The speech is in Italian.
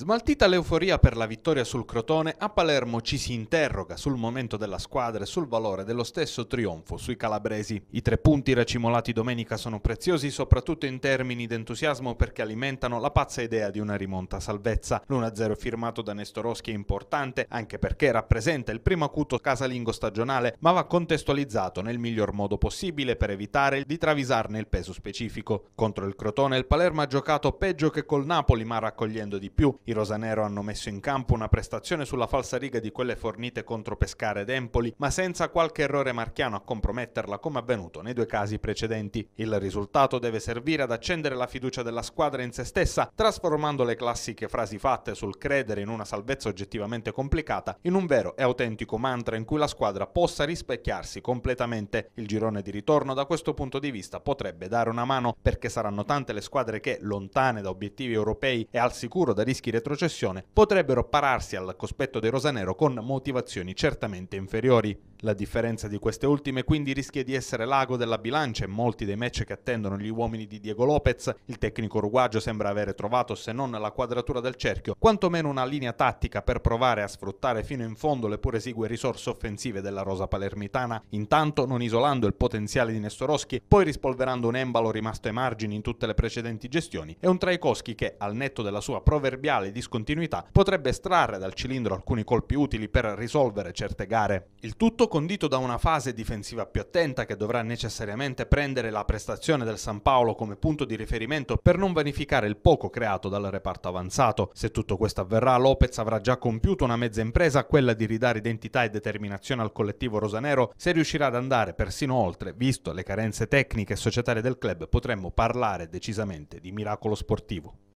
Smaltita l'euforia per la vittoria sul Crotone, a Palermo ci si interroga sul momento della squadra e sul valore dello stesso trionfo sui calabresi. I tre punti racimolati domenica sono preziosi soprattutto in termini di entusiasmo perché alimentano la pazza idea di una rimonta a salvezza. L'1-0 firmato da Nestoroschi è importante anche perché rappresenta il primo acuto casalingo stagionale ma va contestualizzato nel miglior modo possibile per evitare di travisarne il peso specifico. Contro il Crotone il Palermo ha giocato peggio che col Napoli ma raccogliendo di più. I rosanero hanno messo in campo una prestazione sulla falsa riga di quelle fornite contro Pescara ed Empoli, ma senza qualche errore marchiano a comprometterla come avvenuto nei due casi precedenti. Il risultato deve servire ad accendere la fiducia della squadra in se stessa, trasformando le classiche frasi fatte sul credere in una salvezza oggettivamente complicata in un vero e autentico mantra in cui la squadra possa rispecchiarsi completamente. Il girone di ritorno da questo punto di vista potrebbe dare una mano perché saranno tante le squadre che, lontane da obiettivi europei e al sicuro da rischi retrocessione potrebbero pararsi al cospetto dei Rosanero con motivazioni certamente inferiori. La differenza di queste ultime quindi rischia di essere l'ago della bilancia e molti dei match che attendono gli uomini di Diego Lopez, il tecnico uruguagio sembra avere trovato se non la quadratura del cerchio, quantomeno una linea tattica per provare a sfruttare fino in fondo le pur esigue risorse offensive della rosa palermitana, intanto non isolando il potenziale di Nestoroschi, poi rispolverando un embalo rimasto ai margini in tutte le precedenti gestioni e un Traikowski che, al netto della sua proverbiale eventuali discontinuità, potrebbe estrarre dal cilindro alcuni colpi utili per risolvere certe gare. Il tutto condito da una fase difensiva più attenta che dovrà necessariamente prendere la prestazione del San Paolo come punto di riferimento per non vanificare il poco creato dal reparto avanzato. Se tutto questo avverrà, Lopez avrà già compiuto una mezza impresa, quella di ridare identità e determinazione al collettivo rosanero. Se riuscirà ad andare persino oltre, visto le carenze tecniche e societarie del club, potremmo parlare decisamente di miracolo sportivo.